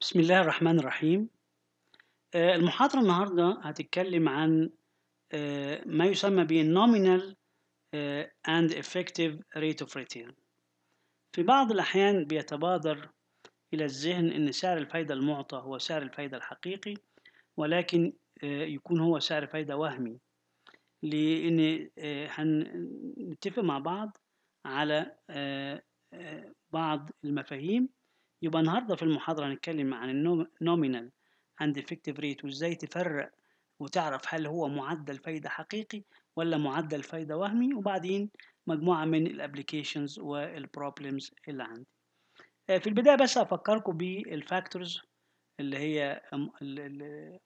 بسم الله الرحمن الرحيم آه، المحاضرة النهاردة هتتكلم عن آه، ما يسمى nominal آه، and effective rate of return في بعض الأحيان بيتبادر إلى الذهن أن سعر الفايدة المعطى هو سعر الفايدة الحقيقي ولكن يكون هو سعر فايدة وهمي لأن هنتفق مع بعض على بعض المفاهيم يبقى النهاردة في المحاضرة هنتكلم عن النومينال and effective ريت وازاي تفرق وتعرف هل هو معدل فايدة حقيقي ولا معدل فايدة وهمي وبعدين مجموعة من الابليكيشنز والبروبلمز اللي عندي آه، في البداية بس أفكركم بالفاكتورز اللي هي اللي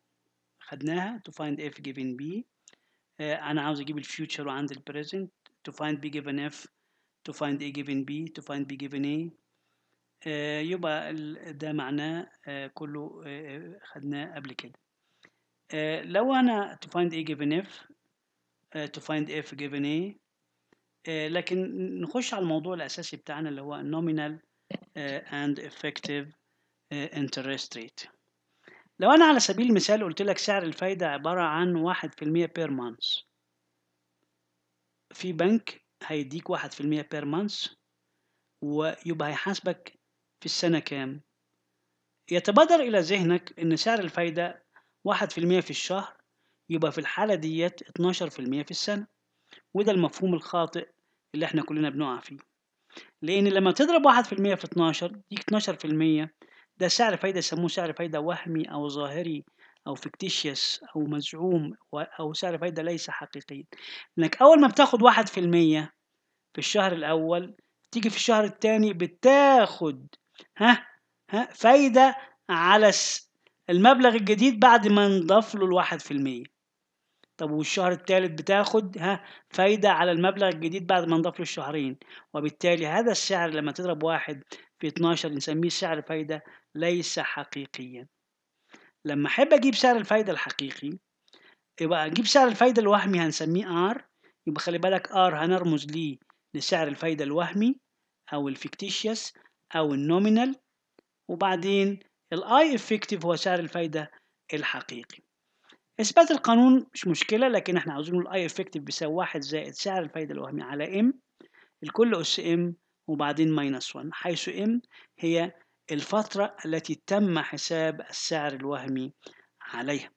خدناها to find f given b آه، أنا عاوز أجيب الفيوتشر وعندي البريزنت to find b given f to find a given b to find b given a آه، يبقى ده معناه آه، كله آه، خدناه قبل كده لو أنا to find A given F to find F given A لكن نخش على الموضوع الأساسي بتاعنا اللي هو nominal and effective interest rate لو أنا على سبيل المثال قلت لك سعر الفايدة عبارة عن واحد في المية بير في بنك هيديك واحد في المية بير ويبقى هيحاسبك في السنة كام؟ يتبادر إلى ذهنك إن سعر الفايدة واحد في المية في الشهر يبقى في الحالة ديت اتناشر في المية في السنة وده المفهوم الخاطئ اللي احنا كلنا بنقع فيه لأن لما تضرب واحد في المية في اتناشر ديك اتناشر في المية ده سعر فايدة يسموه سعر فايدة وهمي أو ظاهري أو فكتيشيس أو مزعوم أو سعر فايدة ليس حقيقي إنك أول ما بتاخد واحد في المية في الشهر الأول تيجي في الشهر التاني بتاخد ها ها فايدة على الس- المبلغ الجديد بعد ما نضاف له الواحد في المية طب والشهر التالت بتاخد ها فايدة على المبلغ الجديد بعد ما نضاف له الشهرين وبالتالي هذا السعر لما تضرب واحد في 12 نسميه سعر فايدة ليس حقيقيا لما احب اجيب سعر الفايدة الحقيقي يبقى اجيب سعر الفايدة الوهمي هنسميه ار يبقى خلي بالك ار هنرمز ليه لسعر الفايدة الوهمي او الفيكتيشيس أو النومينال وبعدين الاي افكتيف هو سعر الفايدة الحقيقي إثبات القانون مش مشكلة لكن احنا عاوزين الاي افكتيف بيساوي واحد زائد سعر الفايدة الوهمي على ام الكل أس ام وبعدين ماينس 1 حيث ام هي الفترة التي تم حساب السعر الوهمي عليها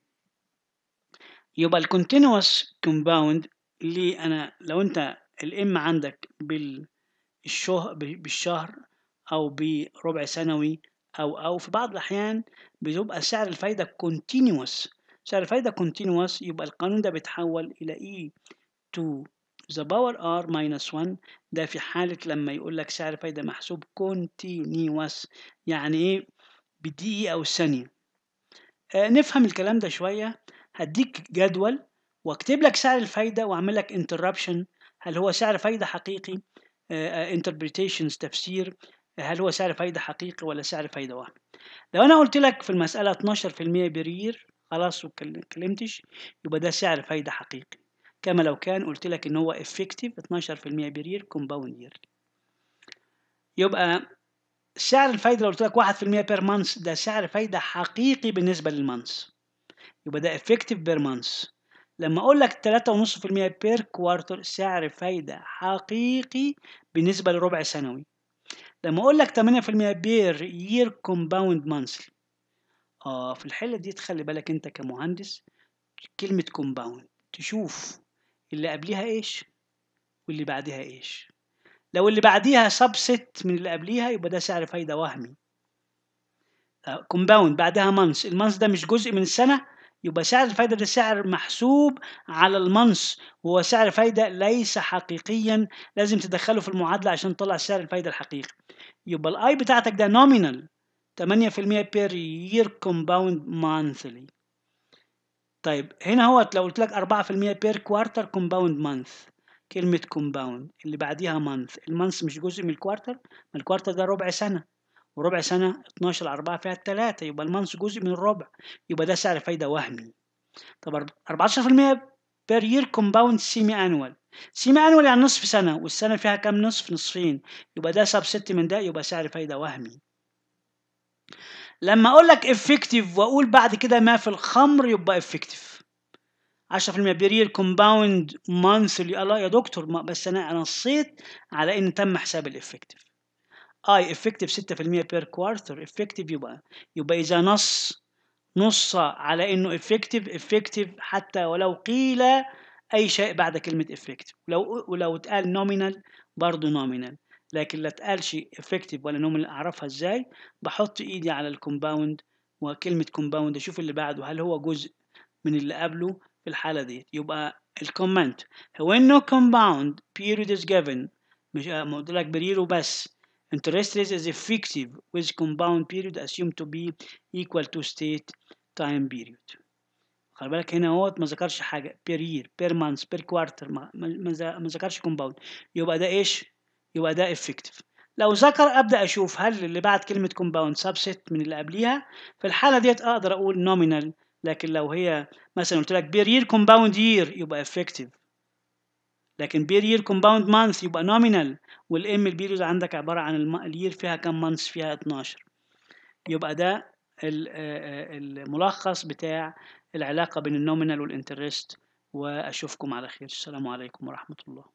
يبقى الكونتينوس كومباوند اللي انا لو انت الام عندك بالشهر بالشهر أو بربع سنوي أو أو في بعض الأحيان بيبقى سعر الفايدة كونتينوس سعر الفايدة كونتينوس يبقى القانون ده بيتحول إلى E to the power R minus 1 ده في حالة لما يقول لك سعر الفايدة محسوب كونتينوس يعني إيه بدقيقة أو ثانية آه نفهم الكلام ده شوية هديك جدول واكتب لك سعر الفايدة واعمل لك انتربشن هل هو سعر فايدة حقيقي آه, آه، تفسير هل هو سعر فايدة حقيقي ولا سعر فايدة وهم لو أنا قلت لك في المسألة 12% برير خلاص وكلمتش يبقى ده سعر فايدة حقيقي كما لو كان قلت لك إن هو افكتيف 12% برير كومباوند يير يبقى سعر الفايدة لو قلت لك 1% بير مانس ده سعر فايدة حقيقي بالنسبة للمانس يبقى ده افكتيف بير مانس لما اقول لك 3.5% بير كوارتر سعر فايده حقيقي بالنسبه لربع سنوي لما اقول لك 8% بير يير كومباوند مانثلي اه في الحاله دي تخلي بالك انت كمهندس كلمه كومباوند تشوف اللي قبليها ايش واللي بعديها ايش لو اللي بعديها سبست من اللي قبليها يبقى ده سعر فايده وهمي كومباوند آه، بعدها مانس المانس ده مش جزء من السنه يبقى سعر الفايدة ده سعر محسوب على المنص وهو سعر فايدة ليس حقيقيا لازم تدخله في المعادلة عشان تطلع سعر الفايدة الحقيقي يبقى الاي بتاعتك ده نومينال 8% بير يير كومباوند مانثلي طيب هنا هو لو قلت لك 4% بير كوارتر كومباوند مانث كلمة كومباوند اللي بعديها مانث المانث مش جزء من الكوارتر ما الكوارتر ده ربع سنة وربع سنة 12 على 4 فيها التلاتة يبقى المانس جزء من الربع يبقى ده سعر فايدة وهمي طب 14% بير يير كومباوند سيمي انوال سيمي انوال يعني نصف سنة والسنة فيها كام نصف نصفين يبقى ده سب ست من ده يبقى سعر فايدة وهمي لما اقول لك افكتيف واقول بعد كده ما في الخمر يبقى افكتيف 10% بيرير كومباوند مانثلي الله يا دكتور ما بس انا نصيت على ان تم حساب الافكتيف اي افكتيف 6% بير كوارتر افكتيف يبقى يبقى اذا نص نص على انه افكتيف افكتيف حتى ولو قيل اي شيء بعد كلمه افكتيف ولو ولو اتقال نومينال برضه نومينال لكن لا شيء افكتيف ولا نومينال اعرفها ازاي بحط ايدي على الكومباوند وكلمه كومباوند اشوف اللي بعده هل هو جزء من اللي قبله في الحاله دي يبقى الكومنت هو انه كومباوند period از جيفن مش قلت لك بريرو بس Interest rate is effective with compound period assumed to be equal to state time period خلي بالك هنا اهوت ما ذكرش حاجه per year per month per quarter ما ما ذكرش compound يبقى ده ايش يبقى ده effective لو ذكر ابدا اشوف هل اللي بعد كلمه compound subset من اللي قبليها في الحاله ديت اقدر اقول nominal لكن لو هي مثلا قلت لك per year compound year يبقى effective لكن بير يير كومباوند مانث يبقى نومينال والام البيريز عندك عباره عن الير فيها كام مانث فيها 12 يبقى ده الملخص بتاع العلاقه بين النومينال والانترست واشوفكم على خير السلام عليكم ورحمه الله